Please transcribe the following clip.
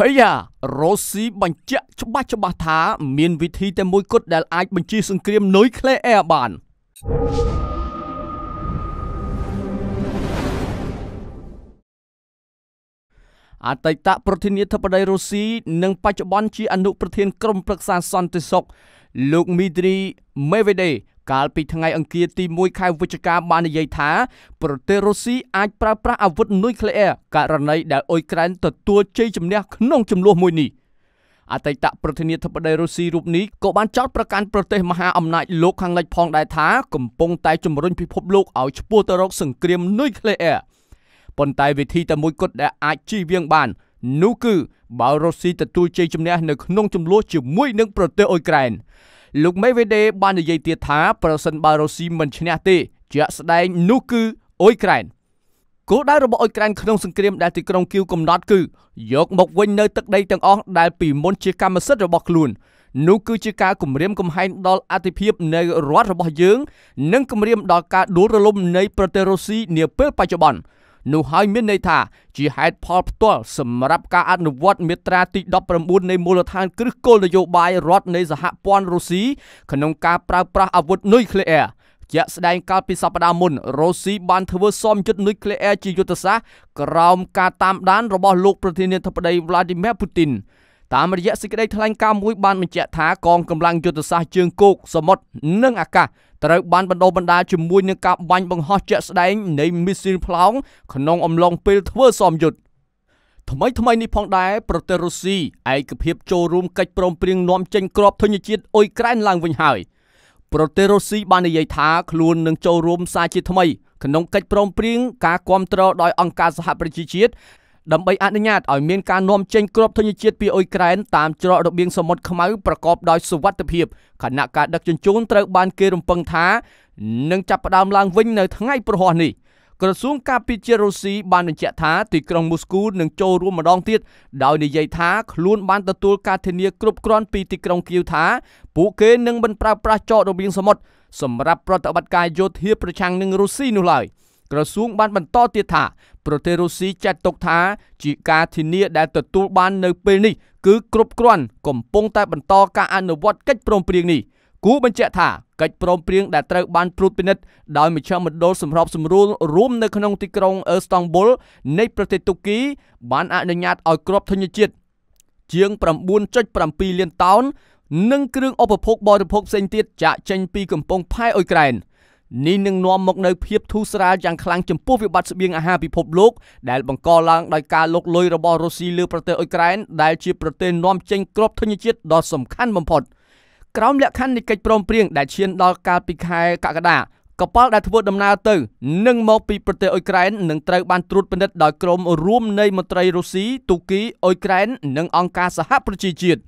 អាយ៉ារ៉ូស៊ីបញ្ជាក់ច្បាស់ច្បាស់ថាមានវិធីតែមួយគត់ដែលអាចបញ្ជាសង្គ្រាមនុយក្លេអ៊ែរបានអតីតប្រធានាធិបតីរុស្ស៊ីនិងបច្ចុប្បន្នជាអនុប្រធាន ក្រុមប្រឹក្សាសន្តិសុខលោកមីទ្រីមេវេដេកាលពីថ្ងៃអង្គារទី1ខែវិច្ឆិកា បាននិយាយថាប្រទេសរុស្ស៊ីអាចប្រើប្រាស់អាវុធនុយក្លេអ៊ែរករណីដែលអ៊ុយក្រែនទទួលជ័យជំនះក្នុងចំនួនមួយនេះអតីតប្រធានាធិបតីរុស្ស៊ីរូបនេះក៏បានចោទប្រកាន់ប្រទេសមហាអំណាចលោកខាងលិចផងដែរថា កំពុងតែជំរុញពិភពលោកឲ្យឈ្មោះទៅរកសង្គ្រាមនុយក្លេអ៊ែរប៉ុន្តែវិធីតែមួយគត់ដែលអាចជៀសវាងបាននោះគឺបើរុស្ស៊ីទទួលជ័យជំនះនៅក្នុងចំនួនជាមួយនឹងប្រទេសអ៊ុយក្រែនលោកមេវេដេបាននិយាយទៀតថាប្រសិនបើរុស្ស៊ីមិនឈ្នះទេ ជាក់ស្ដែងនោះគឺអ៊ុយក្រែនគោលដៅរបស់អ៊ុយក្រែនក្នុងសង្គ្រាមដែលទីក្រុងគីវកំណត់គឺយកមកវិញនៅទឹកដីទាំងអស់ដែលពីមុនជាកម្មសិទ្ធិរបស់ខ្លួននោះគឺជាការគម្រាមកំហែងដល់អធិភាពនៃរដ្ឋរបស់យើង និងគម្រាមដល់ការដួលរលំនៃ ប្រទេសរុស្ស៊ីនាពេលបច្ចុប្បន្ននោះហើយមានន័យថា ជាហេតុផលផ្ទាល់សម្រាប់ការអនុវត្តមាត្រាទី19នៃមូលដ្ឋានគ្រឹះគោលនយោបាយរដ្ឋនៃសហព័ន្ធរុស្ស៊ីក្នុងការប្រើប្រាស់អាវុធនុយក្លេអ៊ែរជាក់ស្ដែងកាលពីសប្តាហ៍មុនរុស្ស៊ីបានធ្វើសមយុទ្ធនុយក្លេអ៊ែរជាយុទ្ធសាស្ត្រក្រោមការតាមដានរបស់លោកប្រធានាធិបតី Vladimir Putin តាមរយៈសេចក្តីថ្លែងការណ៍មួយ បានបញ្ជាក់ថាកងកម្លាំងយុទ្ធសាស្ត្រជើងគោកសមុទ្រនិងអាកាសត្រូវបានបណ្ដុះបណ្ដាលជាមួយនឹងការបាញ់បង្ហោះជាក់ស្ដែង នៃមីស៊ីលផ្លោងក្នុងអំឡុងពេលធ្វើសមយុទ្ធថ្មីថ្មីនេះផងដែរប្រទេសរុស្ស៊ីឯកភាពចូលរួមកិច្ចព្រមព្រៀងនាំចេញគ្រាប់ធញ្ញជាតិអ៊ុយក្រែនឡើងវិញហើយ ប្រទេសរុស្ស៊ីបាននិយាយថាខ្លួននឹងចូលរួមសារជាថ្មី ក្នុងកិច្ចព្រមព្រៀងការគាំទ្រដោយអង្គការសហប្រជាជាតិដើម្បីអនុញ្ញាតឲ្យមានការនាំចេញគ្រាប់ធញ្ញជាតិពីអ៊ុយក្រែនតាមច្រករបៀងសមុទ្រខ្មៅប្រកបដោយសុវត្ថិភាពខណៈការដឹកជញ្ជូនត្រូវបានគេរំពឹងថានឹងចាប់ផ្ដើមឡើងវិញនៅថ្ងៃព្រហស្បតិ៍នេះក្រសួងការពារជាតិរុស្ស៊ីបានបញ្ជាក់ថាទីក្រុងមូស្គូនឹងចូលរួមម្ដងទៀតដោយនិយាយថាខ្លួនបានទទួលការធានាគ្រប់គ្រាន់ពីទីក្រុងគៀវថាពួកគេនឹងមិនប្រើប្រាស់ចោតរបៀងសមុទ្រសម្រាប់ប្រតិបត្តិការយោធាប្រឆាំងនឹងរុស្ស៊ីនោះឡើយ។ក្រសួងបានបន្តទៀតថា ប្រទេសរុស្ស៊ីចាត់ទុកថាជាការធានាដែលទទួលបាននៅពេលនេះគឺគ្រប់គ្រាន់កំពុងតែបន្តការអនុវត្តកិច្ចព្រមព្រៀងនេះគូបញ្ជាក់ថាកិច្ចព្រមព្រៀងដែលត្រូវបានព្រួតពិនិត្យដោយមជ្ឈមណ្ឌលសម្របសម្រួលរួមនៅក្នុងទីក្រុងអឺស្តង់ប៊ុលនៃប្រទេសទូគីបានអនុញ្ញាតឲ្យក្របធញ្ញជាតិជាង9.7លានតោននិងគ្រឿងឧបភោគបរិភោគផ្សេងទៀតចាក់ចេញពីកំពង់ផែអ៊ុយក្រែន។នេះនឹងនាំមកនៅភាពធូរស្រាលយ៉ាងខ្លាំងចំពោះវិបត្តិស្បៀងអាហារពិភពលោកដែលបង្កឡើងដោយការលុកលុយរបស់រុស្ស៊ីលើប្រទេសអ៊ុយក្រែនដែលជាប្រទេសនាំចេញគ្រាប់ធញ្ញជាតិដ៏សំខាន់បំផុតក្រោមលក្ខខណ្ឌនៃកិច្ចព្រមព្រៀងដែលឈានដល់កាលពីខែកក្កដាកប៉ាល់ដែលធ្វើដំណើរទៅនឹងមកពីប្រទេសអ៊ុយក្រែននឹងត្រូវបានត្រួតពិនិត្យដោយក្រុមរួមនៃមន្ត្រីរុស្ស៊ីទូគីអ៊ុយក្រែន និងអង្គការសហប្រជាជាតិ